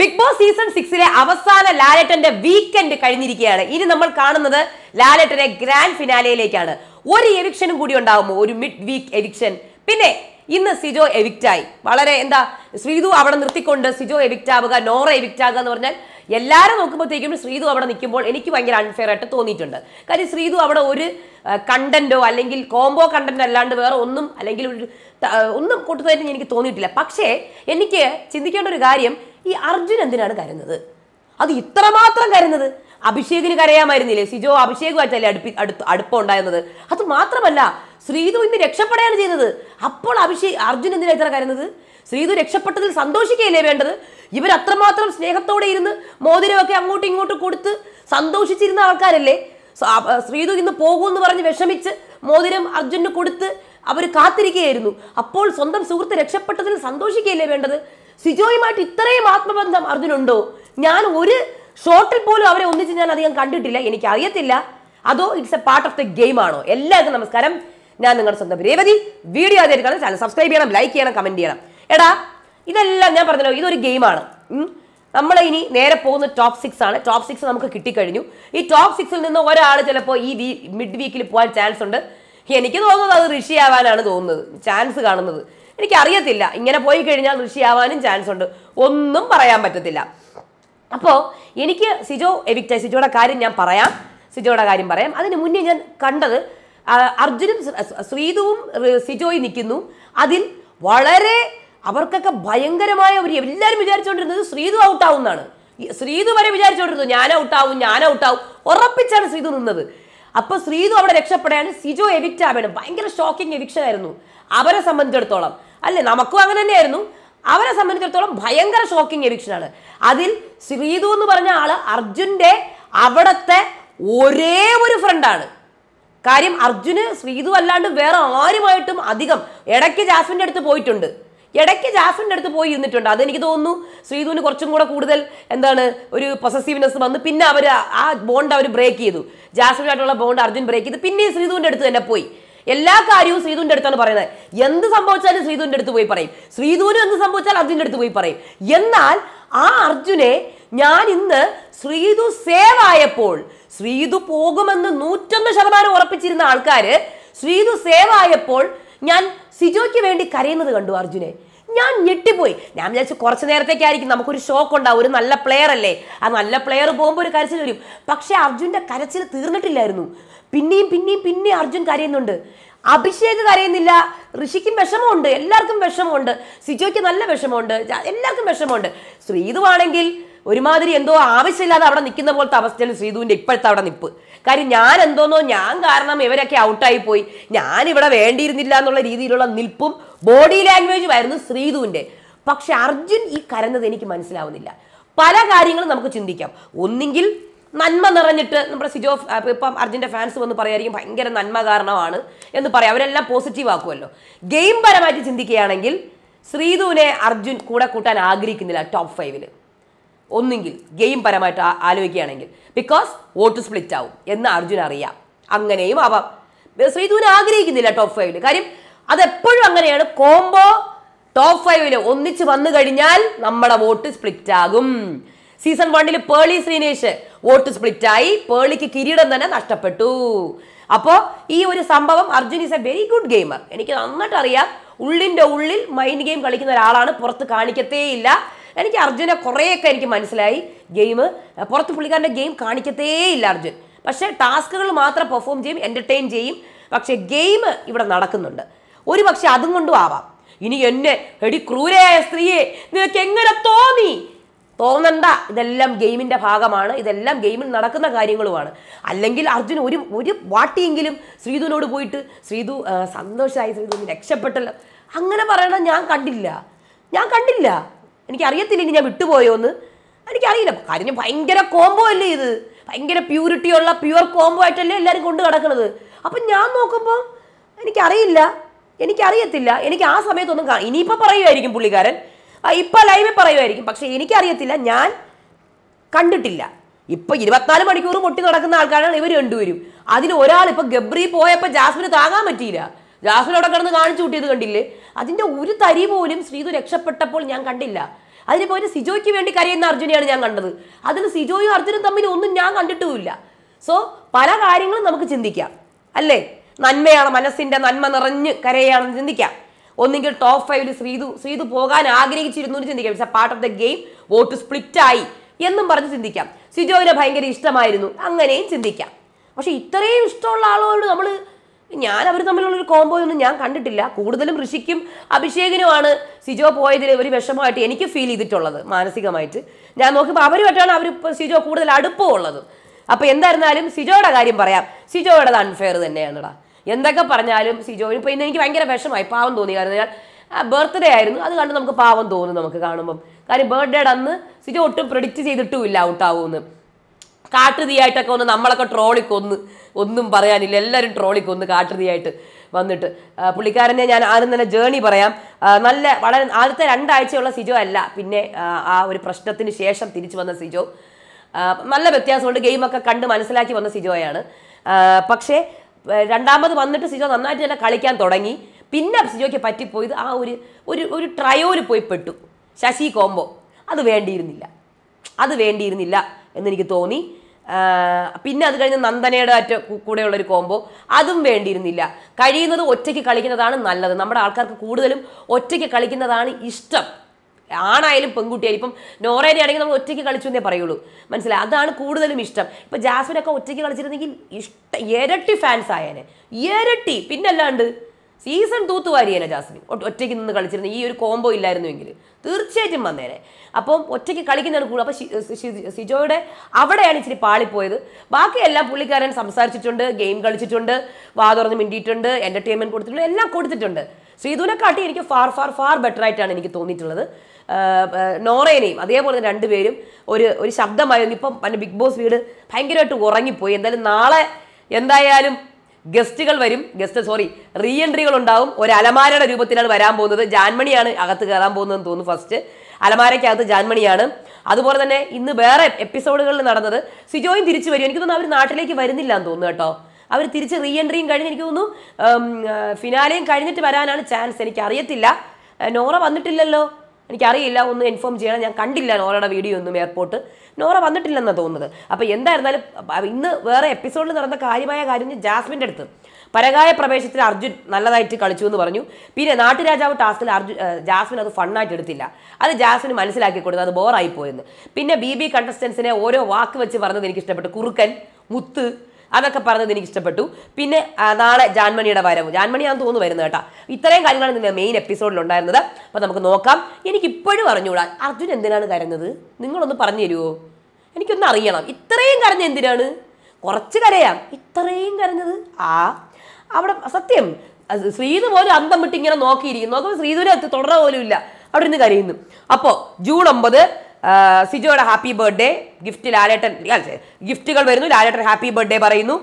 big boss season സിക്സിലെ അവസാന ലാലേട്ടന്റെ weekend കഴിഞ്ഞിരിക്കുകയാണ് ഇനി നമ്മൾ കാണുന്നത് ലാലേട്ടനെ ഗ്രാൻഡ് ഫിനാലയിലേക്കാണ് ഒരു എവിക്ഷനും കൂടി ഉണ്ടാവുമോ ഒരു മിഡ് വീക്ക് എവിക്ഷൻ പിന്നെ ഇന്ന് സിജോ എവിക്റ്റായി വളരെ എന്താ ശ്രീതു അവിടെ നിർത്തിക്കൊണ്ട് സിജോ എവിക്റ്റ് ആവുക നോറ എവിക്റ്റ് ആവുക എന്ന് പറഞ്ഞാൽ എല്ലാവരും നോക്കുമ്പോഴത്തേക്കും ശ്രീതു അവിടെ നിൽക്കുമ്പോൾ എനിക്ക് ഭയങ്കര അൺഫെയർ ആയിട്ട് തോന്നിയിട്ടുണ്ട് കാര്യം ശ്രീതു അവിടെ ഒരു കണ്ടന്റോ അല്ലെങ്കിൽ കോംബോ കണ്ടന്റ് അല്ലാണ്ട് വേറെ ഒന്നും അല്ലെങ്കിൽ ഒരു ഒന്നും കൊടുത്തതായിട്ട് എനിക്ക് തോന്നിയിട്ടില്ല പക്ഷേ എനിക്ക് ചിന്തിക്കേണ്ട ഒരു കാര്യം ഈ അർജുൻ എന്തിനാണ് കരുന്നത് അത് ഇത്രമാത്രം കരുന്നത് അഭിഷേകിന് കരയാമായിരുന്നില്ലേ സിജോ അഭിഷേക് വച്ചല്ലേ അടുപ്പി അടുത്ത് അടുപ്പം ഉണ്ടായിരുന്നത് അത് മാത്രമല്ല ശ്രീതു ഇന്ന് രക്ഷപ്പെടുകയാണ് ചെയ്തത് അപ്പോൾ അഭിഷേക് അർജുൻ എന്തിനാ ഇത്ര കരുന്നത് ശ്രീതു രക്ഷപ്പെട്ടതിൽ സന്തോഷിക്കുകയല്ലേ വേണ്ടത് ഇവർ അത്രമാത്രം സ്നേഹത്തോടെ ഇരുന്ന് മോതിരമൊക്കെ അങ്ങോട്ടും ഇങ്ങോട്ടും കൊടുത്ത് സന്തോഷിച്ചിരുന്ന ആൾക്കാരല്ലേ ശ്രീതു ഇന്ന് പോകുമെന്ന് പറഞ്ഞ് വിഷമിച്ച് മോതിരം അർജുനു കൊടുത്ത് അവർ കാത്തിരിക്കുകയായിരുന്നു അപ്പോൾ സ്വന്തം സുഹൃത്ത് രക്ഷപ്പെട്ടതിൽ സന്തോഷിക്കുകയല്ലേ വേണ്ടത് സിജോയുമായിട്ട് ഇത്രയും ആത്മബന്ധം അർജുനുണ്ടോ ഞാൻ ഒരു ഷോട്ടിൽ പോലും അവരെ ഒന്നിച്ച് ഞാൻ അധികം കണ്ടിട്ടില്ല എനിക്ക് അറിയത്തില്ല അതോ it's a part of the game ആണോ എല്ലാവർക്കും നമസ്കാരം ഞാൻ നിങ്ങളുടെ സ്വന്തം രേവതി വീഡിയോ ആദ്യമായിട്ട് ചാനൽ സബ്സ്ക്രൈബ് ചെയ്യണം ലൈക്ക് ചെയ്യണം കമന്റ് ചെയ്യണം എടാ ഇതെല്ലാം ഞാൻ പറഞ്ഞല്ലോ ഇതൊരു ഗെയിമാണ് നമ്മൾ ഇനി നേരെ പോകുന്ന ടോപ്പ് സിക്സ് ആണ് ടോപ്പ് സിക്സ് നമുക്ക് കിട്ടിക്കഴിഞ്ഞു ഈ ടോപ്പ് സിക്സിൽ നിന്ന് ഒരാൾ ചിലപ്പോൾ ഈ വീ മിഡ് വീക്കിൽ പോകാൻ ചാൻസ് ഉണ്ട് എനിക്ക് തോന്നുന്നത് അത് ഋഷി ആവാനാണ് തോന്നുന്നത് ചാൻസ് കാണുന്നത് എനിക്കറിയത്തില്ല ഇങ്ങനെ പോയി കഴിഞ്ഞാൽ ഋഷിയാവാനും ചാൻസ് ഉണ്ട് ഒന്നും പറയാൻ പറ്റത്തില്ല അപ്പോൾ എനിക്ക് സിജോ എവിക്റ്റായി സിജോയുടെ കാര്യം ഞാൻ പറയാം സിജോയുടെ കാര്യം പറയാം അതിന് മുന്നേ ഞാൻ കണ്ടത് അർജുനും ശ്രീതുവും സിജോയി നിൽക്കുന്നു അതിൽ വളരെ അവർക്കൊക്കെ ഭയങ്കരമായ ഒരു എല്ലാവരും വിചാരിച്ചുകൊണ്ടിരുന്നത് ശ്രീതു ഔട്ടാവുന്നതാണ് ശ്രീതു വരെ വിചാരിച്ചുകൊണ്ടിരുന്നു ഞാൻ ഔട്ടാവും ഞാൻ ഔട്ടാവും ഉറപ്പിച്ചാണ് ശ്രീതു നിന്നത് അപ്പൊ ശ്രീതു അവിടെ രക്ഷപ്പെടുകയാണ് സിജോ എവിക്റ്റ് ആവുകയാണ് ഭയങ്കര ഷോക്കിംഗ് എവിക്ഷൻ ആയിരുന്നു അവരെ സംബന്ധിച്ചിടത്തോളം അല്ലേ നമുക്കും അങ്ങനെ തന്നെയായിരുന്നു അവരെ സംബന്ധിച്ചിടത്തോളം ഭയങ്കര ഷോക്കിംഗ് എവിക്ഷൻ ആണ് അതിൽ ശ്രീതു എന്ന് പറഞ്ഞ ആള് അർജുൻ്റെ അവിടത്തെ ഒരേ ഒരു ഫ്രണ്ടാണ് കാര്യം അർജുന് ശ്രീതു അല്ലാണ്ട് വേറെ ആരുമായിട്ടും അധികം ഇടയ്ക്ക് ജാസ്മിൻ്റെ അടുത്ത് പോയിട്ടുണ്ട് ഇടയ്ക്ക് ജാസിൻ്റെ അടുത്ത് പോയി ഇരുന്നിട്ടുണ്ട് അതെനിക്ക് തോന്നുന്നു ശ്രീധുവിന് കുറച്ചും കൂടെ കൂടുതൽ എന്താണ് ഒരു പൊസസീവ്നെസ് വന്ന് പിന്നെ അവർ ആ ബോണ്ട് അവർ ബ്രേക്ക് ചെയ്തു ജാസിനുമായിട്ടുള്ള ബോണ്ട് അർജുൻ ബ്രേക്ക് ചെയ്ത് പിന്നെയും ശ്രീധുവിൻ്റെ അടുത്ത് തന്നെ പോയി എല്ലാ കാര്യവും ശ്രീധുവിൻ്റെ അടുത്താണ് പറയുന്നത് എന്ത് സംഭവിച്ചാലും ശ്രീധുവിൻ്റെ അടുത്ത് പോയി പറയും ശ്രീധുവിനും എന്ത് സംഭവിച്ചാൽ അർജുൻ്റെ അടുത്ത് പോയി പറയും എന്നാൽ ആ അർജുനെ ഞാൻ ഇന്ന് ശ്രീധു സേവ് ആയപ്പോൾ ശ്രീധു പോകുമെന്ന് നൂറ്റൊന്ന് ശതമാനം ഉറപ്പിച്ചിരുന്ന ആൾക്കാര് ശ്രീധു സേവ് ആയപ്പോൾ ഞാൻ സിജോയ്ക്ക് വേണ്ടി കരയുന്നത് കണ്ടു അർജുനെ ഞാൻ ഞെട്ടിപ്പോയി ഞാൻ വിചാരിച്ച കുറച്ച് നേരത്തേക്കായിരിക്കും നമുക്കൊരു ഷോക്ക് ഉണ്ടാവും ഒരു നല്ല പ്ലെയർ അല്ലേ ആ നല്ല പ്ലെയർ പോകുമ്പോൾ ഒരു കരച്ചിൽ വരും പക്ഷേ അർജുൻ്റെ കരച്ചിൽ തീർന്നിട്ടില്ലായിരുന്നു പിന്നെയും പിന്നെയും പിന്നെയും അർജുൻ കരയുന്നുണ്ട് അഭിഷേക് കരയുന്നില്ല ഋഷിക്കും വിഷമമുണ്ട് എല്ലാവർക്കും വിഷമമുണ്ട് സിജോയ്ക്ക് നല്ല വിഷമമുണ്ട് എല്ലാവർക്കും വിഷമമുണ്ട് ശ്രീതുവാണെങ്കിൽ ഒരുമാതിരി എന്തോ ആവശ്യമില്ലാതെ അവിടെ നിൽക്കുന്ന പോലത്തെ അവസ്ഥയാണ് ശ്രീതുവിൻ്റെ ഇപ്പോഴത്തെ അവിടെ നിൽപ്പ് കാര്യം ഞാൻ എന്തോന്നോ ഞാൻ കാരണം ഇവരൊക്കെ ഔട്ടായി പോയി ഞാൻ ഇവിടെ വേണ്ടിയിരുന്നില്ല എന്നുള്ള രീതിയിലുള്ള നിൽപ്പും ബോഡി ലാംഗ്വേജും ആയിരുന്നു ശ്രീധുവിൻ്റെ പക്ഷെ അർജുൻ ഈ കരഞ്ഞത് എനിക്ക് മനസ്സിലാവുന്നില്ല പല കാര്യങ്ങളും നമുക്ക് ചിന്തിക്കാം ഒന്നെങ്കിൽ നന്മ നിറഞ്ഞിട്ട് നമ്മുടെ സിജോ ഇപ്പം അർജുൻ്റെ ഫാൻസ് വന്ന് പറയായിരിക്കും ഭയങ്കര നന്മ കാരണമാണ് എന്ന് പറയാം അവരെല്ലാം പോസിറ്റീവ് ആക്കുമല്ലോ ഗെയിം പരമായിട്ട് ചിന്തിക്കുകയാണെങ്കിൽ ശ്രീധുവിനെ അർജുൻ കൂടെ കൂട്ടാൻ ആഗ്രഹിക്കുന്നില്ല ടോപ്പ് ഫൈവില് ഒന്നെങ്കിൽ ഗെയിം പരമായിട്ട് ആലോചിക്കുകയാണെങ്കിൽ ബിക്കോസ് വോട്ട് സ്പ്ലിറ്റ് ആവും എന്ന് അർജുൻ അറിയാം അങ്ങനെയും ആവാം ശ്രീധുവിന് ആഗ്രഹിക്കുന്നില്ല ടോപ്പ് ഫൈവിൽ കാര്യം അതെപ്പോഴും അങ്ങനെയാണ് കോംബോ ടോപ്പ് ഫൈവിൽ ഒന്നിച്ച് വന്നു കഴിഞ്ഞാൽ നമ്മുടെ വോട്ട് സ്പ്ലിറ്റ് ആകും സീസൺ വണ്ണിൽ പേളി ശ്രീനേഷ് വോട്ട് സ്പ്ലിറ്റ് ആയി പേളിക്ക് കിരീടം തന്നെ നഷ്ടപ്പെട്ടു അപ്പോ ഈ ഒരു സംഭവം Arjun is a very good gamer എനിക്ക് നന്നായിട്ട് അറിയാം ഉള്ളിന്റെ ഉള്ളിൽ മൈൻഡ് ഗെയിം കളിക്കുന്ന ഒരാളാണ് പുറത്ത് കാണിക്കത്തേയില്ല എനിക്ക് അർജുനെ കുറേയൊക്കെ എനിക്ക് മനസ്സിലായി ഗെയിം പുറത്ത് പുള്ളിക്കാരൻ്റെ ഗെയിം കാണിക്കത്തേ ഇല്ല അർജുൻ പക്ഷേ ടാസ്കുകൾ മാത്രം പെർഫോം ചെയ്യും എൻ്റർടൈൻ ചെയ്യും പക്ഷേ ഗെയിം ഇവിടെ നടക്കുന്നുണ്ട് ഒരു പക്ഷേ അതും കൊണ്ടും ആവാം ഇനി എന്നെ എടി ക്രൂരയായ സ്ത്രീയെ നിനക്ക് എങ്ങനെ തോന്നി തോന്നണ്ട ഇതെല്ലാം ഗെയിമിൻ്റെ ഭാഗമാണ് ഇതെല്ലാം ഗെയിമിൽ നടക്കുന്ന കാര്യങ്ങളുമാണ് അല്ലെങ്കിൽ അർജുൻ ഒരു ഒരു വാട്ടിയെങ്കിലും ശ്രീധുവിനോട് പോയിട്ട് ശ്രീധു സന്തോഷമായി ശ്രീധു രക്ഷപ്പെട്ടല്ലോ അങ്ങനെ പറയണ ഞാൻ കണ്ടില്ല ഞാൻ കണ്ടില്ല എനിക്കറിയത്തില്ല ഇനി ഞാൻ വിട്ടുപോയോ എന്ന് എനിക്കറിയില്ല കാര്യം ഭയങ്കര കോംബോ അല്ലേ ഇത് ഭയങ്കര പ്യൂരിറ്റി ഉള്ള പ്യുവർ കോംബോ ആയിട്ടല്ലേ എല്ലാവരും കൊണ്ട് കിടക്കുന്നത് അപ്പം ഞാൻ നോക്കുമ്പോൾ എനിക്കറിയില്ല എനിക്കറിയത്തില്ല എനിക്ക് ആ സമയത്തൊന്നും ഇനിയിപ്പോൾ പറയുമായിരിക്കും പുള്ളിക്കാരൻ ഇപ്പം ലൈവിൽ പറയുമായിരിക്കും പക്ഷേ എനിക്കറിയത്തില്ല ഞാൻ കണ്ടിട്ടില്ല ഇപ്പൊ ഇരുപത്തിനാല് മണിക്കൂർ പൊട്ടി നടക്കുന്ന ആൾക്കാരാണ് ഇവർ രണ്ടുപേരും അതിൽ ഒരാൾ ഇപ്പൊ ഗബ്രി പോയപ്പോ ജാസ്മിന് താങ്ങാൻ പറ്റിയില്ല ജാസ്മിൻ അവിടെ കിടന്ന് കാണിച്ചു കൂട്ടിയത് കണ്ടില്ലേ അതിൻ്റെ ഒരു തരി പോലും ശ്രീതു രക്ഷപ്പെട്ടപ്പോൾ ഞാൻ കണ്ടില്ല അതിന് പോയിട്ട് സിജോയ്ക്ക് വേണ്ടി കരയുന്ന അർജുനെയാണ് ഞാൻ കണ്ടത് അതിൽ സിജോയും അർജുനും തമ്മിൽ ഒന്നും ഞാൻ കണ്ടിട്ടുമില്ല സോ പല കാര്യങ്ങളും നമുക്ക് ചിന്തിക്കാം അല്ലേ നന്മയാണ് മനസ്സിൻ്റെ നന്മ നിറഞ്ഞ് കരയാണെന്ന് ചിന്തിക്കാം ഒന്നെങ്കിൽ ടോപ്പ് ഫൈവിൽ ശ്രീതു ശ്രീതു പോകാൻ ആഗ്രഹിച്ചിരുന്നു എന്ന് ചിന്തിക്കാം it's a part of the game vote split ആയി എന്നും പറഞ്ഞ് ചിന്തിക്കാം സിജോവിനെ ഭയങ്കര ഇഷ്ടമായിരുന്നു അങ്ങനെയും ചിന്തിക്കാം പക്ഷെ ഇത്രയും ഇഷ്ടമുള്ള ആളോട് നമ്മൾ ഞാൻ അവർ തമ്മിലുള്ളൊരു കോംബോ ഒന്നും ഞാൻ കണ്ടിട്ടില്ല കൂടുതലും ഋഷിക്കും അഭിഷേകിനുമാണ് സിജോ പോയതിൽ ഒരു വിഷമമായിട്ട് എനിക്ക് ഫീൽ ചെയ്തിട്ടുള്ളത് മാനസികമായിട്ട് ഞാൻ നോക്കുമ്പോൾ അവരുമായിട്ടാണ് അവർ സിജോ കൂടുതൽ ഉള്ളത് അപ്പോൾ എന്തായിരുന്നാലും സിജോയുടെ കാര്യം പറയാം അത് അൺഫെയർ തന്നെയാണെടാ എന്തൊക്കെ പറഞ്ഞാലും സിജോ ഇപ്പം ഇന്ന് എനിക്ക് ഭയങ്കര വിഷമായി പാവം തോന്നി കാരണം ഞാൻ ബർത്ത്ഡേ ആയിരുന്നു അത് കണ്ട് നമുക്ക് പാവം തോന്നും നമുക്ക് കാണുമ്പം കാര്യം ബർത്ത്ഡേയുടെ അന്ന് സിജോ ഒട്ടും പ്രിഡിക്റ്റ് ചെയ്തിട്ടുമില്ല ഔട്ടാവുമെന്ന് കാട്ടുതീയായിട്ടൊക്കെ ഒന്ന് നമ്മളൊക്കെ ട്രോളിക്കൊന്ന് ഒന്നും പറയാനില്ല എല്ലാവരും ട്രോളിക്കൊന്ന് കാട്ടുതീയായിട്ട് വന്നിട്ട് പുള്ളിക്കാരനെ ഞാൻ ആദ്യം തന്നെ ജേണി പറയാം നല്ല വളരെ ആദ്യത്തെ രണ്ടാഴ്ചയുള്ള സിജോ അല്ല പിന്നെ ആ ഒരു പ്രശ്നത്തിന് ശേഷം തിരിച്ചു വന്ന സിജോ നല്ല വ്യത്യാസമുണ്ട് ഗെയിമൊക്കെ കണ്ട് മനസ്സിലാക്കി വന്ന സിജോയാണ് പക്ഷേ രണ്ടാമത് വന്നിട്ട് സിജോ നന്നായിട്ട് തന്നെ കളിക്കാൻ തുടങ്ങി പിന്നെ സിജോയ്ക്ക് പറ്റിപ്പോയത് ആ ഒരു ഒരു ഒരു ട്രയോയിൽ പോയി പെട്ടു ശശി കോംബോ അത് വേണ്ടിയിരുന്നില്ല അത് വേണ്ടിയിരുന്നില്ല എന്നെനിക്ക് തോന്നി പിന്നെ അത് കഴിഞ്ഞ് നന്ദനയുടെ അറ്റ കൂടെയുള്ള ഒരു കോംബോ അതും വേണ്ടിയിരുന്നില്ല കഴിയുന്നത് ഒറ്റയ്ക്ക് കളിക്കുന്നതാണ് നല്ലത് നമ്മുടെ ആൾക്കാർക്ക് കൂടുതലും ഒറ്റയ്ക്ക് കളിക്കുന്നതാണ് ഇഷ്ടം ആണായാലും പെൺകുട്ടിയായാലും ഇപ്പം നോറേനെ ആണെങ്കിൽ നമ്മൾ ഒറ്റയ്ക്ക് കളിച്ചു എന്നേ പറയുള്ളൂ മനസ്സിലായി അതാണ് കൂടുതലും ഇഷ്ടം ഇപ്പം ജാസ്മിനൊക്കെ ഒറ്റയ്ക്ക് കളിച്ചിരുന്നെങ്കിൽ ഇഷ്ടം ഇരട്ടി ഫാൻസ് ആയേനെ ഇരട്ടി പിന്നല്ലാണ്ട് സീസൺ തൂത്തുവാരിയേനെ ജാസ്മിൻ ഒറ്റയ്ക്ക് നിന്ന് കളിച്ചിരുന്ന ഈ ഒരു കോംബോ ഇല്ലായിരുന്നുവെങ്കിൽ തീർച്ചയായിട്ടും വന്നേനെ അപ്പം ഒറ്റയ്ക്ക് കളിക്കുന്ന കൂടുതൽ അപ്പം സിജോയുടെ അവിടെയാണ് ഇച്ചിരി പാളിപ്പോയത് ബാക്കി എല്ലാം പുള്ളിക്കാരൻ സംസാരിച്ചിട്ടുണ്ട് ഗെയിം കളിച്ചിട്ടുണ്ട് വാ തുറന്ന് മിണ്ടിയിട്ടുണ്ട് എൻ്റർടൈൻമെൻറ്റ് കൊടുത്തിട്ടുണ്ട് എല്ലാം കൊടുത്തിട്ടുണ്ട് കാട്ടി എനിക്ക് ഫാർ ഫാർ ഫാർ ബെറ്റർ ആയിട്ടാണ് എനിക്ക് തോന്നിയിട്ടുള്ളത് നോറേനെയും അതേപോലെ തന്നെ രണ്ടുപേരും ഒരു ഒരു ശബ്ദമായിരുന്നു ഇപ്പം എൻ്റെ ബിഗ് ബോസ് വീട് ഭയങ്കരമായിട്ട് ഉറങ്ങിപ്പോയി എന്തായാലും നാളെ എന്തായാലും ഗസ്റ്റുകൾ വരും ഗസ്റ്റ് സോറി റീ എൻട്രികൾ ഉണ്ടാവും ഒരു അലമാരയുടെ രൂപത്തിലാണ് വരാൻ പോകുന്നത് ജാൻമണിയാണ് അകത്ത് കയറാൻ പോകുന്നതെന്ന് തോന്നുന്നു ഫസ്റ്റ് അലമാരയ്ക്കകത്ത് ജാൻമണിയാണ് അതുപോലെ തന്നെ ഇന്ന് വേറെ എപ്പിസോഡുകളിൽ നടന്നത് സിജോയും തിരിച്ചു വരും എനിക്ക് തോന്നുന്നു അവർ നാട്ടിലേക്ക് വരുന്നില്ല എന്ന് തോന്നുന്നു കേട്ടോ അവർ തിരിച്ച് റീ എൻട്രിയും കഴിഞ്ഞ് എനിക്ക് തോന്നുന്നു ഫിനാലയും കഴിഞ്ഞിട്ട് വരാനാണ് ചാൻസ് എനിക്ക് അറിയത്തില്ല നോറ വന്നിട്ടില്ലല്ലോ എനിക്കറിയില്ല ഒന്ന് ഇൻഫോം ചെയ്യണം ഞാൻ കണ്ടില്ല നോറയുടെ വീഡിയോ ഒന്നും എയർപോർട്ട് നോറ വന്നിട്ടില്ലെന്നാണ് തോന്നുന്നത് അപ്പോൾ എന്തായിരുന്നാലും ഇന്ന് വേറെ എപ്പിസോഡിൽ നടന്ന കാര്യമായ കാര്യം ജാസ്മിൻ്റെ അടുത്ത് പരകായ പ്രവേശത്തിൽ അർജുൻ നല്ലതായിട്ട് കളിച്ചു എന്ന് പറഞ്ഞു പിന്നെ നാട്ടുരാജാവ് ടാസ്കിൽ അർജുൻ ജാസ്മിൻ അത് ഫണ്ണായിട്ട് എടുത്തില്ല അത് ജാസ്മിന് മനസ്സിലാക്കി കൊടുത്തു അത് ബോറായി പോയെന്ന് പിന്നെ ബി ബി കണ്ടസ്റ്റൻസിനെ ഓരോ വാക്ക് വെച്ച് പറഞ്ഞത് എനിക്ക് ഇഷ്ടപ്പെട്ടു കുറുക്കൻ മുത്ത് അതൊക്കെ പറഞ്ഞത് എനിക്ക് ഇഷ്ടപ്പെട്ടു പിന്നെ നാളെ ജാൻമണിയുടെ വരവ് ജാൻമണിയാന്ന് തോന്നുന്നു വരുന്നത് കേട്ടോ ഇത്രയും കാര്യങ്ങളാണ് ഇതിൻ്റെ മെയിൻ എപ്പിസോഡിൽ ഉണ്ടായിരുന്നത് അപ്പോൾ നമുക്ക് നോക്കാം എനിക്കിപ്പോഴും അറിഞ്ഞുകൂടാ അർജുൻ എന്തിനാണ് കരഞ്ഞത് നിങ്ങളൊന്ന് പറഞ്ഞു തരുമോ എനിക്കൊന്ന് അറിയണം ഇത്രയും കരഞ്ഞ എന്തിനാണ് കുറച്ച് കരയാം ഇത്രയും കരഞ്ഞത് ആ അവിടെ സത്യം ശ്രീധു പോലും അന്തം വിട്ടിങ്ങനെ ഇങ്ങനെ നോക്കിയിരിക്കുന്നു നോക്കുമ്പോൾ ശ്രീധുരെ തുടർന്ന പോലും ഇല്ല അവിടെ നിന്ന് കരയുന്നു അപ്പോൾ ജൂൺ ഒമ്പത് സിജോയുടെ ഹാപ്പി ബർത്ത്ഡേ ഗിഫ്റ്റ് ലാലേട്ടൻ ഗിഫ്റ്റുകൾ വരുന്നു ലാലേട്ടൻ ഹാപ്പി ബർത്ത്ഡേ പറയുന്നു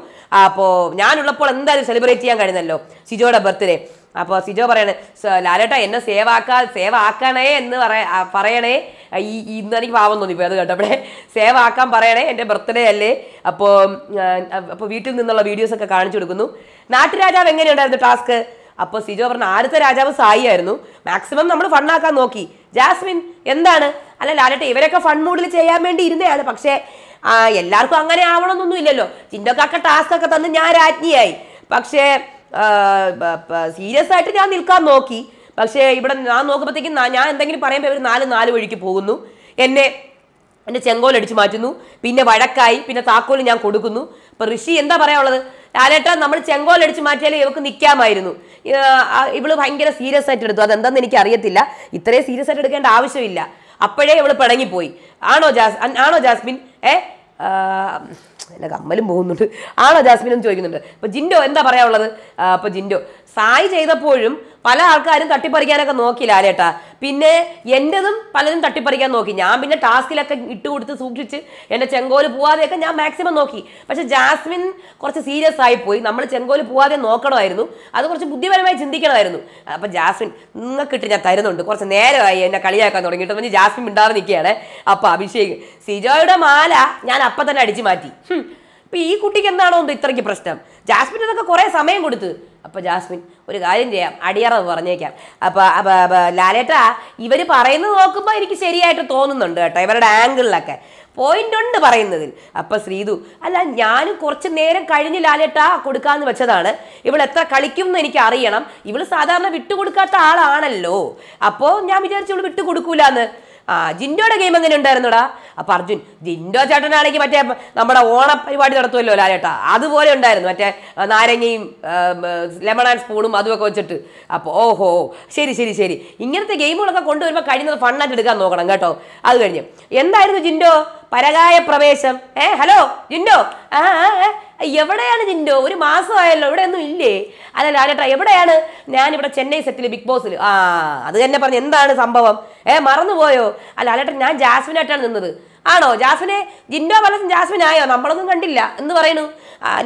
അപ്പോൾ ഞാനുള്ളപ്പോൾ എന്തായാലും സെലിബ്രേറ്റ് ചെയ്യാൻ കഴിയുന്നല്ലോ സിജോയുടെ ബർത്ത്ഡേ അപ്പോൾ സിജോ പറയണേ ലാലേട്ട എന്നെ സേവ് ആക്കാ സേവ് ആക്കണേ എന്ന് പറയണേ ഈ ഇന്ന് എനിക്ക് പാവം തോന്നിപ്പോയി അത് അവിടെ സേവ് ആക്കാൻ പറയണേ എൻ്റെ ബർത്ത്ഡേ അല്ലേ അപ്പോൾ അപ്പോൾ വീട്ടിൽ നിന്നുള്ള വീഡിയോസൊക്കെ കാണിച്ചു കൊടുക്കുന്നു നാട്ടുരാജാവ് എങ്ങനെയുണ്ടായിരുന്നു ടാസ്ക് അപ്പൊ സിജോ പറഞ്ഞ ആദ്യത്തെ രാജാവ് സായി ആയിരുന്നു മാക്സിമം നമ്മൾ ഫണ്ണാക്കാൻ നോക്കി ജാസ്മിൻ എന്താണ് അല്ല ലാലട്ടെ ഇവരൊക്കെ ഫൺ മൂഡിൽ ചെയ്യാൻ വേണ്ടി ഇരുന്നതാണ് പക്ഷേ എല്ലാവർക്കും അങ്ങനെ ആവണമെന്നൊന്നും ഇല്ലല്ലോ ചിന്തക്കാക്ക ടാസ്ക് ഒക്കെ തന്ന് ഞാൻ രാജ്ഞിയായി പക്ഷേ സീരിയസ് ആയിട്ട് ഞാൻ നിൽക്കാൻ നോക്കി പക്ഷേ ഇവിടെ ഞാൻ നോക്കുമ്പോഴത്തേക്കും ഞാൻ എന്തെങ്കിലും പറയുമ്പോൾ ഇവർ നാല് നാല് വഴിക്ക് പോകുന്നു എന്നെ എൻ്റെ ചെങ്കോൽ അടിച്ചു മാറ്റുന്നു പിന്നെ വഴക്കായി പിന്നെ താക്കോൽ ഞാൻ കൊടുക്കുന്നു ഇപ്പൊ ഋഷി എന്താ പറയാനുള്ളത് ലാലേട്ട നമ്മൾ അടിച്ച് മാറ്റിയാലേ ഇവക്ക് നിൽക്കാമായിരുന്നു ഇവള് ഭയങ്കര സീരിയസ് ആയിട്ട് എടുത്തു അതെന്താന്ന് എനിക്ക് അറിയത്തില്ല ഇത്രയും സീരിയസ് ആയിട്ട് എടുക്കേണ്ട ആവശ്യമില്ല അപ്പോഴേ ഇവള് പിണങ്ങിപ്പോയി ആണോ ജാസ് ആണോ ജാസ്മിൻ ഏ അല്ല കമ്മലും പോകുന്നുണ്ട് ആണോ ജാസ്മിൻ എന്ന് ചോദിക്കുന്നുണ്ട് അപ്പൊ ജിൻഡോ എന്താ പറയാനുള്ളത് അപ്പൊ ജിൻഡോ സായി ചെയ്തപ്പോഴും പല ആൾക്കാരും തട്ടിപ്പറിക്കാനൊക്കെ നോക്കി ലാലേട്ടാ പിന്നെ എൻ്റെതും പലരും തട്ടിപ്പറിക്കാൻ നോക്കി ഞാൻ പിന്നെ ടാസ്കിലൊക്കെ ഇട്ടുകൊടുത്ത് സൂക്ഷിച്ച് എൻ്റെ ചെങ്കോല് പോവാതെയൊക്കെ ഞാൻ മാക്സിമം നോക്കി പക്ഷെ ജാസ്മിൻ കുറച്ച് സീരിയസ് ആയി പോയി നമ്മൾ ചെങ്കോല് പോവാതെ നോക്കണമായിരുന്നു അത് കുറച്ച് ബുദ്ധിപരമായി ചിന്തിക്കണമായിരുന്നു അപ്പം ജാസ്മിൻ നിങ്ങൾക്ക് ഇട്ട് ഞാൻ തരുന്നുണ്ട് കുറച്ച് നേരമായി എന്നെ കളിയാക്കാൻ തുടങ്ങിയിട്ട് പറഞ്ഞ് ജാസ്മിൻ ഉണ്ടാകാതെ നിൽക്കുകയാണ് അപ്പം അഭിഷേക് സിജോയുടെ മാല ഞാൻ അപ്പം തന്നെ അടിച്ചു മാറ്റി ഇപ്പം ഈ കുട്ടിക്ക് എന്താണോ എന്തോ ഇത്രയ്ക്ക് പ്രശ്നം ജാസ്മിൻ എന്നൊക്കെ കുറേ സമയം കൊടുത്ത് അപ്പോൾ ജാസ്മിൻ ഒരു കാര്യം ചെയ്യാം അടിയറ പറഞ്ഞേക്കാം അപ്പൊ അപ്പോൾ ലാലേട്ടാ ഇവര് പറയുന്നത് നോക്കുമ്പോൾ എനിക്ക് ശരിയായിട്ട് തോന്നുന്നുണ്ട് കേട്ടോ ഇവരുടെ ആംഗിളിലൊക്കെ പോയിന്റ് ഉണ്ട് പറയുന്നതിൽ അപ്പൊ ശ്രീതു അല്ല ഞാനും കുറച്ച് നേരം കഴിഞ്ഞ് ലാലേട്ടാ കൊടുക്കാന്ന് വെച്ചതാണ് ഇവൾ എത്ര കളിക്കും എന്ന് എനിക്ക് അറിയണം ഇവൾ സാധാരണ വിട്ടുകൊടുക്കാത്ത ആളാണല്ലോ അപ്പോൾ ഞാൻ വിചാരിച്ചു ഇവൾ വിട്ടുകൊടുക്കൂലെന്ന് ആ ജിൻഡോയുടെ ഗെയിം എങ്ങനെ ഉണ്ടായിരുന്നുടാ അപ്പൊ അർജുൻ ജിൻഡോ ചേട്ടനാണെങ്കിൽ മറ്റേ നമ്മുടെ ഓണ പരിപാടി നടത്തുമല്ലോ ലാലേട്ടാ അതുപോലെ ഉണ്ടായിരുന്നു മറ്റേ നാരങ്ങയും ലെമൺ ആൻഡ് സ്പൂണും അതുമൊക്കെ വെച്ചിട്ട് അപ്പോൾ ഓഹോ ശരി ശരി ശരി ഇങ്ങനത്തെ ഗെയിമുകളൊക്കെ കൊണ്ടുവരുമ്പോൾ കഴിയുന്നത് ഫണ്ണായിട്ട് എടുക്കാൻ നോക്കണം കേട്ടോ അത് കഴിഞ്ഞ് എന്തായിരുന്നു ജിൻഡോ പരകായ പ്രവേശം ഏ ഹലോ ജിൻഡോ ആ എവിടെയാണ് ജിൻഡോ ഒരു മാസമായല്ലോ ഇവിടെ ഒന്നും ഇല്ലേ അല്ല ലാലേട്ടാ എവിടെയാണ് ഞാനിവിടെ ചെന്നൈ സെറ്റിൽ ബിഗ് ബോസിൽ ആ അത് തന്നെ പറഞ്ഞു എന്താണ് സംഭവം ഏ മറന്നുപോയോ അല്ല ലാലേട്ടൻ ഞാൻ ജാസ്മിനായിട്ടാണ് നിന്നത് ആണോ ജാസ്മിനെ ജിൻഡോ പലതും ജാസ്മിനായോ നമ്മളൊന്നും കണ്ടില്ല എന്ന് പറയുന്നു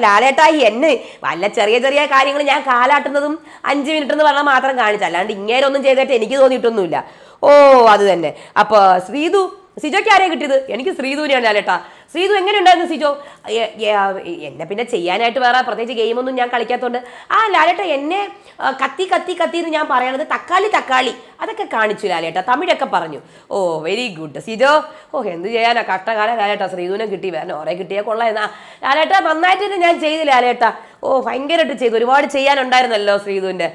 ലാലേട്ടായി എന്നെ വല്ല ചെറിയ ചെറിയ കാര്യങ്ങൾ ഞാൻ കാലാട്ടുന്നതും അഞ്ച് മിനിറ്റ് എന്ന് പറഞ്ഞാൽ മാത്രം കാണിച്ചു അല്ലാണ്ട് ഇങ്ങനെ ഒന്നും ചെയ്തിട്ട് എനിക്ക് തോന്നിയിട്ടൊന്നുമില്ല ഓ അത് തന്നെ അപ്പോൾ ശ്രീതു സിജോയ്ക്ക് ആരെയാണ് കിട്ടിയത് എനിക്ക് ശ്രീധൂരിയാണ് ലാലേട്ടാ ശ്രീധു എങ്ങനെ ഉണ്ടായിരുന്നു സിജോ എന്നെ പിന്നെ ചെയ്യാനായിട്ട് വേറെ പ്രത്യേകിച്ച് ഗെയിമൊന്നും ഞാൻ കളിക്കാത്തതുകൊണ്ട് ആ ലാലേട്ട എന്നെ കത്തി കത്തി കത്തി എന്ന് ഞാൻ പറയണത് തക്കാളി തക്കാളി അതൊക്കെ കാണിച്ചു ലാലേട്ട തമിഴൊക്കെ പറഞ്ഞു ഓ വെരി ഗുഡ് സിജോ ഓ എന്ത് ചെയ്യാനാ കഷ്ടകാലം ലാലേട്ട ശ്രീധുവിനെ കിട്ടി വേറെ ഓരോ കിട്ടിയാൽ കൊള്ളാം എന്നാ ലാലേട്ട നന്നായിട്ട് തന്നെ ഞാൻ ചെയ്തു ലാലേട്ട ഓ ഭയങ്കരമായിട്ട് ചെയ്തു ഒരുപാട് ചെയ്യാനുണ്ടായിരുന്നല്ലോ ശ്രീധുവിൻ്റെ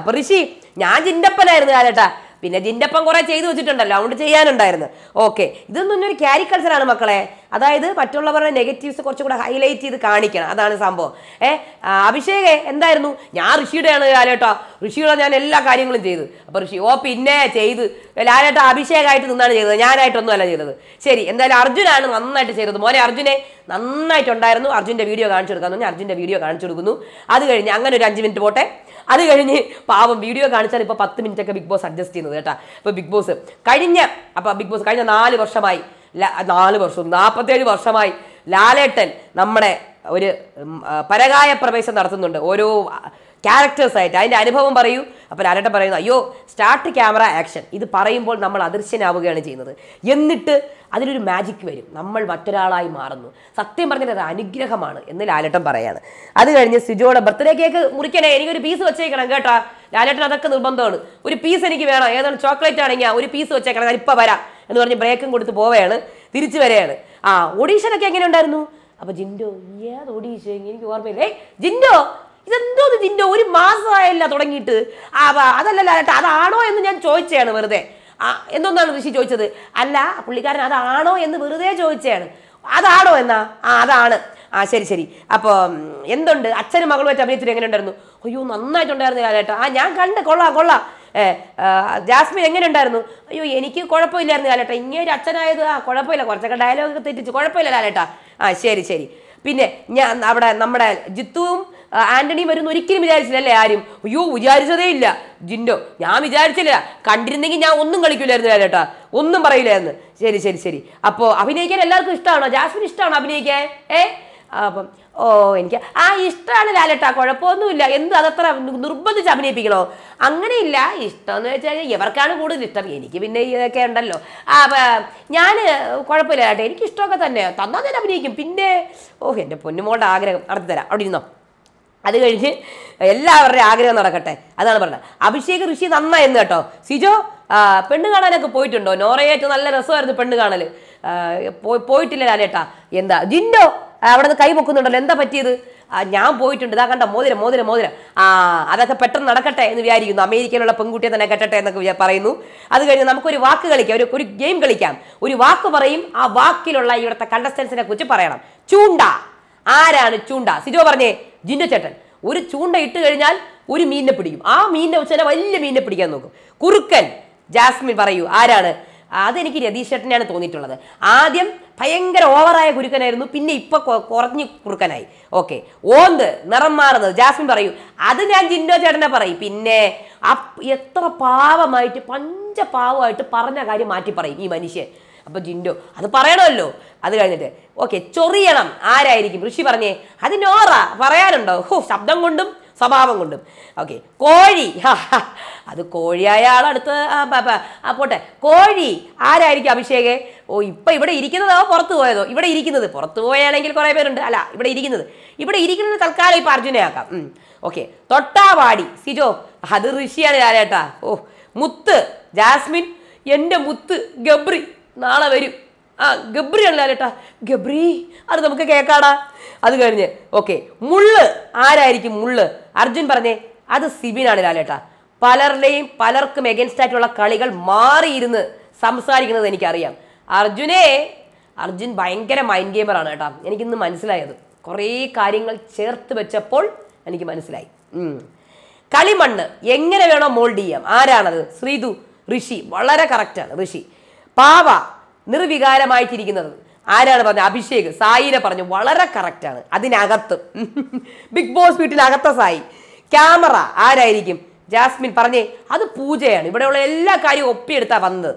അപ്പോൾ ഋഷി ഞാൻ ചിന്തപ്പനായിരുന്നു ലാലേട്ട പിന്നെ ഇതിൻ്റെ ഒപ്പം ചെയ്തു വെച്ചിട്ടുണ്ടല്ലോ അതുകൊണ്ട് ചെയ്യാനുണ്ടായിരുന്നു ഓക്കെ ഇതൊന്നും ഒരു ക്യാരിക്കൾച്ചറാണ് മക്കളെ അതായത് മറ്റുള്ളവരുടെ നെഗറ്റീവ്സ് കൂടെ ഹൈലൈറ്റ് ചെയ്ത് കാണിക്കണം അതാണ് സംഭവം ഏ അഭിഷേകേ എന്തായിരുന്നു ഞാൻ ഋഷിയുടെയാണ് ലാലേട്ടോ ഋഷിയുടെ ഞാൻ എല്ലാ കാര്യങ്ങളും ചെയ്തു അപ്പോൾ ഋഷി ഓ പിന്നെ ചെയ്ത് ലാലേട്ട അഭിഷേകമായിട്ട് നിന്നാണ് ചെയ്തത് ഞാനായിട്ടൊന്നുമല്ല ചെയ്തത് ശരി എന്തായാലും അർജുനാണ് നന്നായിട്ട് ചെയ്തത് മോനെ അർജുനെ നന്നായിട്ടുണ്ടായിരുന്നു അർജുൻ്റെ വീഡിയോ കാണിച്ചു കൊടുക്കാൻ അർജുൻ്റെ വീഡിയോ കാണിച്ചു കൊടുക്കുന്നു അത് കഴിഞ്ഞ് അങ്ങനെ ഒരു അഞ്ച് മിനിറ്റ് പോട്ടെ അത് കഴിഞ്ഞ് പാവം വീഡിയോ കാണിച്ചാൽ ഇപ്പോൾ പത്ത് മിനിറ്റ് ഒക്കെ ബിഗ് ബോസ് അഡ്ജസ്റ്റ് ചെയ്യുന്നത് കേട്ടോ അപ്പോൾ ബിഗ് ബോസ് കഴിഞ്ഞ അപ്പോൾ ബിഗ് ബോസ് കഴിഞ്ഞ നാല് വർഷമായി നാല് വർഷം നാൽപ്പത്തേഴ് വർഷമായി ലാലേട്ടൻ നമ്മുടെ ഒരു പരകായ പ്രവേശം നടത്തുന്നുണ്ട് ഓരോ ക്യാരക്ടേഴ്സ് ആയിട്ട് അതിൻ്റെ അനുഭവം പറയൂ അപ്പോൾ ലാലേട്ടൻ പറയുന്നു അയ്യോ സ്റ്റാർട്ട് ക്യാമറ ആക്ഷൻ ഇത് പറയുമ്പോൾ നമ്മൾ അദൃശ്യനാവുകയാണ് ചെയ്യുന്നത് എന്നിട്ട് അതിലൊരു മാജിക് വരും നമ്മൾ മറ്റൊരാളായി മാറുന്നു സത്യം പറഞ്ഞത് അത് അനുഗ്രഹമാണ് എന്ന് ലാലേട്ടൻ പറയാണ് അത് കഴിഞ്ഞ് സിജോയുടെ ബർത്ത്ഡേ കേക്ക് മുറിക്കണേ എനിക്കൊരു പീസ് വെച്ചേക്കണം കേട്ടാ ലാലേട്ടൻ അതൊക്കെ നിർബന്ധമാണ് ഒരു പീസ് എനിക്ക് വേണം ഏതാണ് ചോക്ലേറ്റ് ആണെങ്കിൽ ഒരു പീസ് വെച്ചേക്കണം ഞാൻ ഇപ്പം വരാം എന്ന് പറഞ്ഞ് ബ്രേക്കും കൊടുത്ത് പോവുകയാണ് തിരിച്ചു വരികയാണ് ആ ഒഡീഷനൊക്കെ എങ്ങനെ ഉണ്ടായിരുന്നു അപ്പോൾ ജിൻഡോ ഏത് ഒഡീഷ എനിക്ക് ഓർമ്മയില്ലേ ജിൻഡോ ഇതെന്തോ ജിൻഡോ ഒരു മാസമായല്ല തുടങ്ങിയിട്ട് അതല്ല ലാലേട്ട അതാണോ എന്ന് ഞാൻ ചോദിച്ചാണ് വെറുതെ എന്തൊന്നാണ് ഋഷി ചോദിച്ചത് അല്ല പുള്ളിക്കാരൻ അതാണോ എന്ന് വെറുതെ ചോദിച്ചതാണ് അതാണോ എന്നാ ആ അതാണ് ആ ശരി ശരി അപ്പോൾ എന്തുണ്ട് അച്ഛനും മകളുമായിട്ട് അഭിനയിച്ചിട്ട് എങ്ങനെ ഉണ്ടായിരുന്നു അയ്യോ നന്നായിട്ടുണ്ടായിരുന്നു കാലേട്ട ആ ഞാൻ കണ്ട് കൊള്ളാം കൊള്ളാം ഏ ജാസ്മിൻ എങ്ങനെ ഉണ്ടായിരുന്നു അയ്യോ എനിക്ക് കുഴപ്പമില്ലായിരുന്നു കാലേട്ട ഇങ്ങനെ ഒരു അച്ഛനായത് ആ കുഴപ്പമില്ല കുറച്ചൊക്കെ ഡയലോഗൊക്കെ തെറ്റിച്ച് കുഴപ്പമില്ല കാലേട്ട ആ ശരി ശരി പിന്നെ ഞാൻ അവിടെ നമ്മുടെ ജിത്തുവും ആന്റണി വരുന്ന ഒരിക്കലും വിചാരിച്ചില്ലല്ലേ ആരും അയ്യോ വിചാരിച്ചതേ ഇല്ല ജിൻഡോ ഞാൻ വിചാരിച്ചില്ല കണ്ടിരുന്നെങ്കിൽ ഞാൻ ഒന്നും കളിക്കില്ലായിരുന്നു ചേട്ടാ ഒന്നും എന്ന് ശരി ശരി ശരി അപ്പോൾ അഭിനയിക്കാൻ എല്ലാവർക്കും ഇഷ്ടമാണോ ജാസ്മിൻ ഇഷ്ടമാണോ അഭിനയിക്കാൻ ഏ അപ്പം ഓ എനിക്ക് ആ ഇഷ്ടമാണ് ലാലേട്ടാ കുഴപ്പമൊന്നുമില്ല എന്ത് അതത്ര നിർബന്ധിച്ച് അഭിനയിപ്പിക്കണോ അങ്ങനെയില്ല ഇഷ്ടം എന്ന് വെച്ചാൽ ഇവർക്കാണ് കൂടുതൽ ഇഷ്ടം എനിക്ക് പിന്നെ ഇതൊക്കെ ഉണ്ടല്ലോ ആ ഞാൻ കുഴപ്പമില്ല ചേട്ടാ എനിക്ക് ഇഷ്ടമൊക്കെ തന്നെ തന്നാൽ തന്നെ അഭിനയിക്കും പിന്നെ ഓ എൻ്റെ പൊന്നുമോളുടെ ആഗ്രഹം അടുത്ത് തരാം അവിടെ ഇരുന്നോ അത് കഴിഞ്ഞ് എല്ലാവരുടെയും ആഗ്രഹം നടക്കട്ടെ അതാണ് പറഞ്ഞത് അഭിഷേക് ഋഷി നന്നായിരുന്നു കേട്ടോ സിജോ പെണ്ണ് കാണാനൊക്കെ പോയിട്ടുണ്ടോ നോറയേറ്റ് നല്ല രസമായിരുന്നു പെണ്ണ് കാണൽ പോയിട്ടില്ല ഞാനേട്ടാ എന്താ ജിന്നോ അവിടെ നിന്ന് കൈ പൊക്കുന്നുണ്ടല്ലോ എന്താ പറ്റിയത് ഞാൻ പോയിട്ടുണ്ട് ഇതാ കണ്ട മോതിരം മോതിരം മോതിരം ആ അതൊക്കെ പെട്ടെന്ന് നടക്കട്ടെ എന്ന് വിചാരിക്കുന്നു അമേരിക്കയിലുള്ള പെൺകുട്ടിയെ തന്നെ കെട്ടട്ടെ എന്നൊക്കെ പറയുന്നു അത് കഴിഞ്ഞ് നമുക്കൊരു വാക്ക് കളിക്കാം ഒരു ഒരു ഗെയിം കളിക്കാം ഒരു വാക്ക് പറയും ആ വാക്കിലുള്ള ഇവിടുത്തെ കണ്ടസ്റ്റൻസിനെ കുറിച്ച് പറയണം ചൂണ്ട ആരാണ് ചൂണ്ട സിജോ പറഞ്ഞേ ജിൻഡോ ചേട്ടൻ ഒരു ചൂണ്ട ഇട്ട് കഴിഞ്ഞാൽ ഒരു മീനിനെ പിടിക്കും ആ മീനിനെ വെച്ചാൽ വലിയ മീനിനെ പിടിക്കാൻ നോക്കും കുറുക്കൻ ജാസ്മിൻ പറയൂ ആരാണ് അതെനിക്ക് രതീഷ് ചേട്ടനെയാണ് തോന്നിയിട്ടുള്ളത് ആദ്യം ഭയങ്കര ഓവറായ കുരുക്കനായിരുന്നു പിന്നെ ഇപ്പൊ കുറഞ്ഞ് കുറുക്കനായി ഓക്കെ ഓന്ത് നിറം മാറുന്നത് ജാസ്മിൻ പറയൂ അത് ഞാൻ ജിൻഡോ ചേട്ടനെ പറയും പിന്നെ എത്ര പാവമായിട്ട് പാവമായിട്ട് പറഞ്ഞ കാര്യം മാറ്റി പറയും ഈ മനുഷ്യൻ അപ്പോൾ ജിൻഡോ അത് പറയണമല്ലോ അത് കഴിഞ്ഞിട്ട് ഓക്കെ ചൊറിയണം ആരായിരിക്കും ഋഷി പറഞ്ഞേ അത് നോറ പറയാനുണ്ടോ ഹോ ശബ്ദം കൊണ്ടും സ്വഭാവം കൊണ്ടും ഓക്കെ കോഴി അത് കോഴിയായ ആൾ അടുത്ത് പോട്ടെ കോഴി ആരായിരിക്കും അഭിഷേകേ ഓ ഇപ്പം ഇവിടെ ഇരിക്കുന്നതോ പുറത്തു പോയതോ ഇവിടെ ഇരിക്കുന്നത് പുറത്തു പോയാണെങ്കിൽ കുറേ പേരുണ്ട് അല്ല ഇവിടെ ഇരിക്കുന്നത് ഇവിടെ ഇരിക്കുന്നത് തൽക്കാലം ഇപ്പം അർജുനയാക്കാം ഓക്കെ തൊട്ടാവാടി സിജോ അത് ഋഷിയാണ് ഞാനേട്ടാ ഓ മുത്ത് ജാസ്മിൻ എൻ്റെ മുത്ത് ഗബ്രി നാളെ വരും ആ ഗബ്രി അല്ലേട്ടാ ഗബ്രി അത് നമുക്ക് കേക്കാടാ അത് കഴിഞ്ഞ് ഓക്കെ മുള്ള് ആരായിരിക്കും മുള്ള് അർജുൻ പറഞ്ഞേ അത് സിബിനാണ് ലാലേട്ടാ പലരുടെയും പലർക്കും എഗൻസ്റ്റ് ആയിട്ടുള്ള കളികൾ മാറിയിരുന്ന് സംസാരിക്കുന്നത് എനിക്കറിയാം അർജുനെ അർജുൻ ഭയങ്കര മൈൻഡ് ഗെയിമറാണ് കേട്ടാ എനിക്കിന്ന് മനസ്സിലായത് കുറേ കാര്യങ്ങൾ ചേർത്ത് വെച്ചപ്പോൾ എനിക്ക് മനസ്സിലായി കളിമണ്ണ് എങ്ങനെ വേണോ മോൾഡ് ചെയ്യാം ആരാണത് ശ്രീതു ഋഷി വളരെ കറക്റ്റാണ് ഋഷി പാവ നിർവികാരമായിട്ടിരിക്കുന്നത് ആരാണ് പറഞ്ഞത് അഭിഷേക് സായിനെ പറഞ്ഞു വളരെ കറക്റ്റാണ് അതിനകത്ത് ബിഗ് ബോസ് വീട്ടിനകത്ത സായി ക്യാമറ ആരായിരിക്കും ജാസ്മിൻ പറഞ്ഞേ അത് പൂജയാണ് ഇവിടെയുള്ള എല്ലാ കാര്യവും ഒപ്പിയെടുത്താ വന്നത്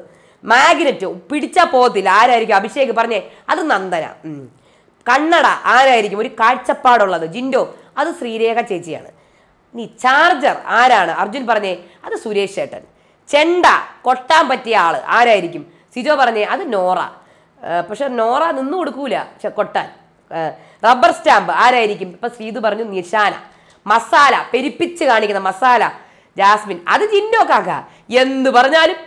മാഗ്നറ്റ് പിടിച്ചാൽ പോകത്തില്ല ആരായിരിക്കും അഭിഷേക് പറഞ്ഞേ അത് നന്ദന കണ്ണട ആരായിരിക്കും ഒരു കാഴ്ചപ്പാടുള്ളത് ജിൻഡോ അത് ശ്രീരേഖ ചേച്ചിയാണ് നീ ചാർജർ ആരാണ് അർജുൻ പറഞ്ഞേ അത് സുരേഷ് ചേട്ടൻ ചെണ്ട കൊട്ടാൻ പറ്റിയ ആള് ആരായിരിക്കും സിജോ പറഞ്ഞേ അത് നോറ പക്ഷെ നോറ നിന്നു കൊടുക്കൂല കൊട്ടാൻ റബ്ബർ സ്റ്റാമ്പ് ആരായിരിക്കും ഇപ്പൊ ശ്രീതു പറഞ്ഞു നിശാന മസാല പെരിപ്പിച്ച് കാണിക്കുന്ന മസാല ജാസ്മിൻ അത് ജിന്നോ കാക്ക എന്ത് പറഞ്ഞാലും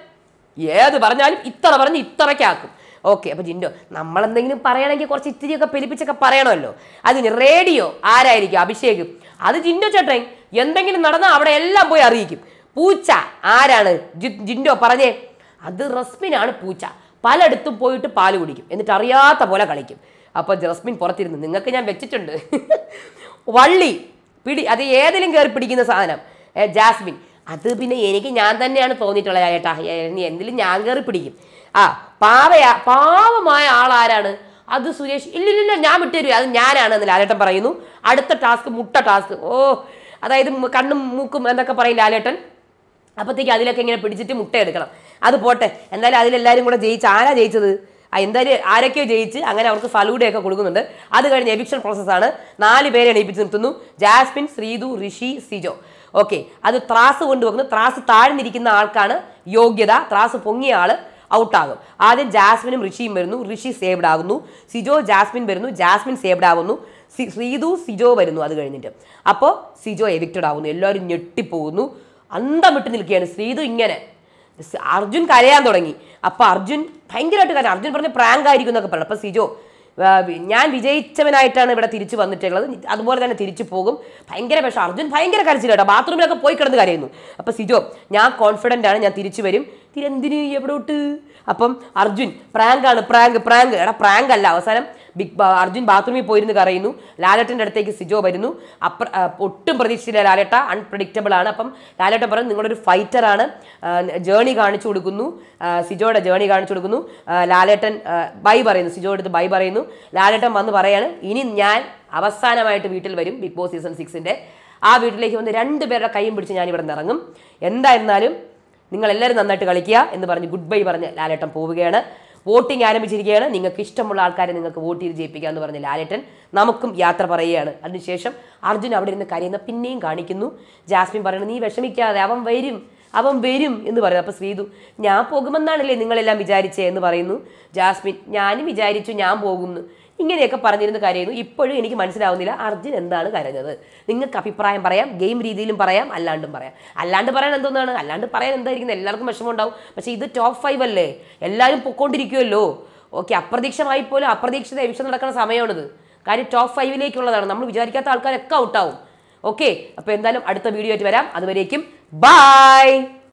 ഏത് പറഞ്ഞാലും ഇത്ര പറഞ്ഞ് ഇത്രക്കാക്കും ഓക്കെ അപ്പൊ ജിൻഡോ നമ്മൾ എന്തെങ്കിലും പറയണമെങ്കിൽ കുറച്ച് ഇത്തിരിയൊക്കെ പെലിപ്പിച്ചൊക്കെ പറയണമല്ലോ അതിന് റേഡിയോ ആരായിരിക്കും അഭിഷേക് അത് ജിൻഡോ ചേട്ടൻ എന്തെങ്കിലും നടന്നാൽ അവിടെ എല്ലാം പോയി അറിയിക്കും പൂച്ച ആരാണ് ജിൻഡോ പറഞ്ഞേ അത് റസ്മിനാണ് പൂച്ച പലയിടത്തും പോയിട്ട് പാല് കുടിക്കും എന്നിട്ട് അറിയാത്ത പോലെ കളിക്കും അപ്പോൾ ജസ്മിൻ പുറത്തിരുന്ന് നിങ്ങൾക്ക് ഞാൻ വെച്ചിട്ടുണ്ട് വള്ളി പിടി അത് ഏതെങ്കിലും കയറി പിടിക്കുന്ന സാധനം ജാസ്മിൻ അത് പിന്നെ എനിക്ക് ഞാൻ തന്നെയാണ് തോന്നിയിട്ടുള്ളത് ചേട്ടാ എന്തിലും ഞാൻ കയറി പിടിക്കും ആ പാവയാ പാവമായ ആളാരാണ് അത് സുരേഷ് ഇല്ലില്ല ഞാൻ വിട്ടുതരും അത് ഞാനാണ് എന്ന് ലാലേട്ടൻ പറയുന്നു അടുത്ത ടാസ്ക് മുട്ട ടാസ്ക് ഓ അതായത് കണ്ണും മൂക്കും എന്നൊക്കെ പറയും ലാലേട്ടൻ അപ്പോഴത്തേക്ക് അതിലൊക്കെ ഇങ്ങനെ പിടിച്ചിട്ട് മുട്ട എടുക്കണം അത് പോട്ടെ എന്തായാലും അതിലെല്ലാവരും കൂടെ ജയിച്ച് ആരാ ജയിച്ചത് എന്തായാലും ആരൊക്കെയോ ജയിച്ച് അങ്ങനെ അവർക്ക് ഫലൂടെയൊക്കെ കൊടുക്കുന്നുണ്ട് അത് കഴിഞ്ഞ് എവിക്ഷൻ പ്രോസസ്സാണ് നാല് പേരെ എണീപ്പിച്ച് നിർത്തുന്നു ജാസ്മിൻ ശ്രീതു ഋഷി സിജോ ഓക്കെ അത് ത്രാസ് കൊണ്ടുപോകുന്നു ത്രാസ് താഴ്ന്നിരിക്കുന്ന ആൾക്കാണ് യോഗ്യത ത്രാസ് പൊങ്ങിയ ആൾ ഔട്ടാകും ആദ്യം ജാസ്മിനും ഋഷിയും വരുന്നു ഋഷി സേവ്ഡ് ആകുന്നു സിജോ ജാസ്മിൻ വരുന്നു ജാസ്മിൻ സേവ്ഡ് ആകുന്നു ശ്രീതു സിജോ വരുന്നു അത് കഴിഞ്ഞിട്ട് അപ്പോൾ സിജോ എവിക്റ്റഡ് ആകുന്നു എല്ലാവരും ഞെട്ടിപ്പോകുന്നു അന്തം വിട്ട് നിൽക്കുകയാണ് ശ്രീതു ഇങ്ങനെ അർജുൻ കരയാൻ തുടങ്ങി അപ്പോൾ അർജുൻ ഭയങ്കരമായിട്ട് കാര്യം അർജുൻ പറഞ്ഞ പ്രാങ്ക് ആയിരിക്കും എന്നൊക്കെ പറഞ്ഞു അപ്പോൾ സിജോ ഞാൻ വിജയിച്ചവനായിട്ടാണ് ഇവിടെ തിരിച്ചു വന്നിട്ടുള്ളത് അതുപോലെ തന്നെ തിരിച്ചു പോകും ഭയങ്കര പക്ഷേ അർജുൻ ഭയങ്കര കേട്ടോ ബാത്റൂമിലൊക്കെ പോയി കിടന്ന് കരയുന്നു അപ്പോൾ സിജോ ഞാൻ കോൺഫിഡൻ്റ് ആണ് ഞാൻ തിരിച്ചു വരും എന്തിനു എവിടോട്ട് അപ്പം അർജുൻ പ്രാങ്കാണ് പ്രാങ്ക് പ്രാങ്ക് എടാ പ്രാങ്ക് അല്ല അവസാനം ബിഗ് അർജുൻ ബാത്റൂമിൽ പോയിരുന്നു കരയുന്നു ലാലേട്ടൻ്റെ അടുത്തേക്ക് സിജോ വരുന്നു അപ്പ ഒട്ടും പ്രതീക്ഷിച്ചില്ല ലാലേട്ട അൺപ്രഡിക്റ്റബിൾ ആണ് അപ്പം ലാലേട്ടൻ പറഞ്ഞു നിങ്ങളൊരു ഫൈറ്ററാണ് ജേണി കാണിച്ചു കൊടുക്കുന്നു സിജോയുടെ ജേണി കാണിച്ചു കൊടുക്കുന്നു ലാലേട്ടൻ ബൈ പറയുന്നു സിജോ എടുത്ത് ബൈ പറയുന്നു ലാലേട്ടൻ വന്ന് പറയാണ് ഇനി ഞാൻ അവസാനമായിട്ട് വീട്ടിൽ വരും ബിഗ് ബോസ് സീസൺ സിക്സിൻ്റെ ആ വീട്ടിലേക്ക് വന്ന് രണ്ട് പേരുടെ കൈയും പിടിച്ച് ഞാൻ ഇവിടെ ഇറങ്ങും എന്തായിരുന്നാലും നിങ്ങളെല്ലാവരും നന്നായിട്ട് കളിക്കുക എന്ന് പറഞ്ഞ് ഗുഡ് ബൈ പറഞ്ഞ് ലാലേട്ടൻ പോവുകയാണ് വോട്ടിംഗ് ആരംഭിച്ചിരിക്കുകയാണ് നിങ്ങൾക്ക് ഇഷ്ടമുള്ള ആൾക്കാരെ നിങ്ങൾക്ക് വോട്ട് ചെയ്ത് ജയിപ്പിക്കുക എന്ന് പറഞ്ഞ ലാലേട്ടൻ നമുക്കും യാത്ര പറയുകയാണ് അതിനുശേഷം അർജുൻ അവിടെ ഇരുന്ന് കരയുന്ന പിന്നെയും കാണിക്കുന്നു ജാസ്മിൻ പറയുന്നത് നീ വിഷമിക്കാതെ അവൻ വരും അവൻ വരും എന്ന് പറയുന്നു അപ്പോൾ ശ്രീതു ഞാൻ പോകുമെന്നാണല്ലേ നിങ്ങളെല്ലാം വിചാരിച്ചേ എന്ന് പറയുന്നു ജാസ്മിൻ ഞാനും വിചാരിച്ചു ഞാൻ പോകുമെന്ന് ഇങ്ങനെയൊക്കെ പറഞ്ഞിരുന്ന കാര്യമായിരുന്നു ഇപ്പോഴും എനിക്ക് മനസ്സിലാവുന്നില്ല അർജുൻ എന്താണ് കരഞ്ഞത് നിങ്ങൾക്ക് അഭിപ്രായം പറയാം ഗെയിം രീതിയിലും പറയാം അല്ലാണ്ടും പറയാം അല്ലാണ്ട് പറയാൻ എന്തോന്നാണ് അല്ലാണ്ട് പറയാൻ എന്തായിരിക്കും എല്ലാവർക്കും വിഷമമുണ്ടാവും പക്ഷേ ഇത് ടോപ്പ് ഫൈവ് അല്ലേ എല്ലാവരും പൊക്കോണ്ടിരിക്കുമല്ലോ ഓക്കെ അപ്രതീക്ഷമായി പോലും അപ്രതീക്ഷിത എവിഷൻ നടക്കുന്ന സമയമാണിത് കാര്യം ടോപ്പ് ഫൈവിലേക്കുള്ളതാണ് നമ്മൾ വിചാരിക്കാത്ത ആൾക്കാരൊക്കെ ഔട്ടാവും ഓക്കെ അപ്പോൾ എന്തായാലും അടുത്ത വീഡിയോ ആയിട്ട് വരാം അതുവരേക്കും ബായ്